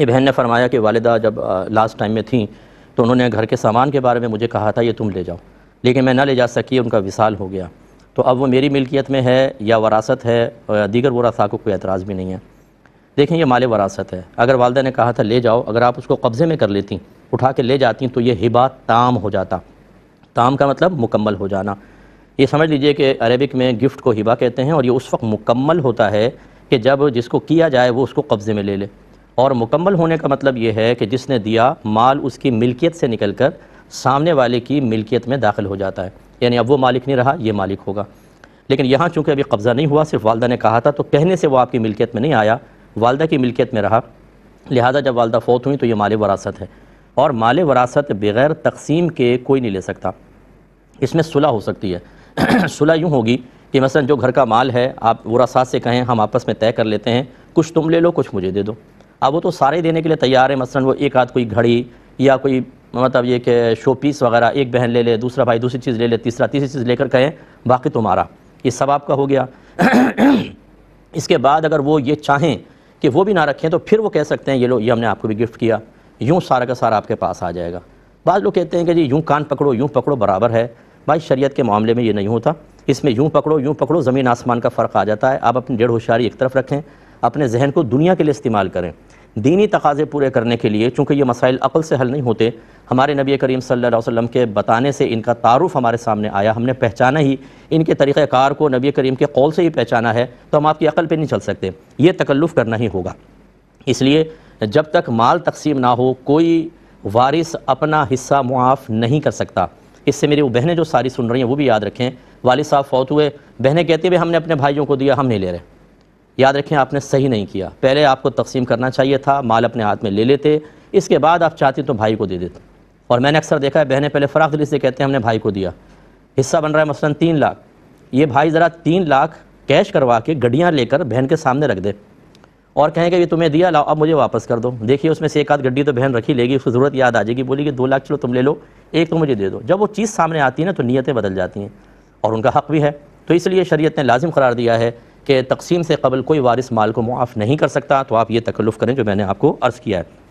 ये बहन ने फरमाया कि वालदा जब लास्ट टाइम में थी तो उन्होंने घर के सामान के बारे में मुझे कहा था ये तुम ले जाओ लेकिन मैं ना ले जा सकी उनका विसाल हो गया तो अब वो मेरी मिल्कियत में है या वरासत है या दीगर वरासा को कोई एतराज़ भी नहीं है देखें ये माले वरासत है अगर वालदा ने कहा था ले जाओ अगर आप उसको कब्ज़े में कर लेती उठा के ले जाती तो ये हिबा ताम हो जाता ताम का मतलब मुकम्मल हो जाना ये समझ लीजिए कि अरेबिक में गिफ्ट को हिबा कहते हैं और ये उस वक्त मुकम्मल होता है कि जब जिसको किया जाए वो उसको कब्ज़े में ले ले और मुकम्मल होने का मतलब ये है कि जिसने दिया माल उसकी मिल्कियत से निकल कर सामने वाले की मिल्कियत में दाखिल हो जाता है यानी अब वो मालिक नहीं रहा ये मालिक होगा लेकिन यहाँ चूँकि अभी कब्ज़ा नहीं हुआ सिर्फ वालदा ने कहा था तो कहने से वो आपकी मिल्कियत में नहीं आया वालदा की मिल्कियत में रहा लिहाजा जब वालदा फ़ौत हुई तो ये माल वरासत है और माल वरासत बग़ैर तकसीम के कोई नहीं ले सकता इसमें सुलह हो सकती है सुलह यूँ होगी कि मसलन जो घर का माल है आप वरासात से कहें हम आपस में तय कर लेते हैं कुछ तुम ले लो कुछ मुझे दे दो अब वो तो सारे देने के लिए तैयार है मसलन वो एक आध कोई घड़ी या कोई मतलब ये कि शो पीस वगैरह एक बहन ले ले दूसरा भाई दूसरी चीज़ ले ले तीसरा तीसरी चीज़ लेकर कहें बाकी तुम्हारा तो ये सब आपका हो गया इसके बाद अगर वो ये चाहें कि वो भी ना रखें तो फिर वो कह सकते हैं ये लो ये हमने आपको भी गिफ्ट किया यूँ सारा का सारा आपके पास आ जाएगा बाद लोग कहते हैं कि जी यूँ कान पकड़ो यूँ पकड़ो बराबर है भाई शरीयत के मामले में ये नहीं होता इसमें यूँ पकड़ो यूँ पकड़ो ज़मीन आसमान का फ़र्क आ जाता है आप अपनी डेढ़ होशारी एक तरफ रखें अपने जहन को दुनिया के लिए इस्तेमाल करें दीनी तकाज़े पूरे करने के लिए चूँकि ये मसाइल अक़ल से हल नहीं होते हमारे नबी करीम सल्लल्लाहु अलैहि वसल्लम के बताने से इनका तारुफ हमारे सामने आया हमने पहचाना ही इनके तरीक़ार को नबी करीम के कौल से ही पहचाना है तो हम आपकी अक़ल पर नहीं चल सकते ये तकल्लुफ़ करना ही होगा इसलिए जब तक माल तकसीम ना हो कोई वारिस अपना हिस्सा मुआफ़ नहीं कर सकता इससे मेरी वो बहनें जो सारी सुन रही हैं वो भी याद रखें वालिद साहब फौत हुए बहनें कहती हुए हमने अपने भाइयों को दिया हम नहीं ले रहे याद रखें आपने सही नहीं किया पहले आपको तकसीम करना चाहिए था माल अपने हाथ में ले लेते इसके बाद आप चाहते तो भाई को दे देते और मैंने अक्सर देखा है बहनें पहले फ़राख दिली से कहते हैं हमने भाई को दिया हिस्सा बन रहा है मसलन तीन लाख ये भाई ज़रा तीन लाख कैश करवा के गड्डियाँ लेकर बहन के सामने रख दे और कहें कि ये तुम्हें दिया लाओ अब मुझे वापस कर दो देखिए उसमें से एक आध गड्डी तो बहन रखी लेगी उसकी ज़रूरत याद आ जाएगी बोली कि दो लाख चलो तुम ले लो एक तो मुझे दे दो जब वो चीज़ सामने आती है ना तो नीयतें बदल जाती हैं और उनका हक भी है तो इसलिए शरीयत ने लाजिम करार दिया है कि तकसीम से कबल कोई वारिस माल को मुआफ़ नहीं कर सकता तो आप ये तकल्लुफ़ करें जो मैंने आपको अर्ज़ किया है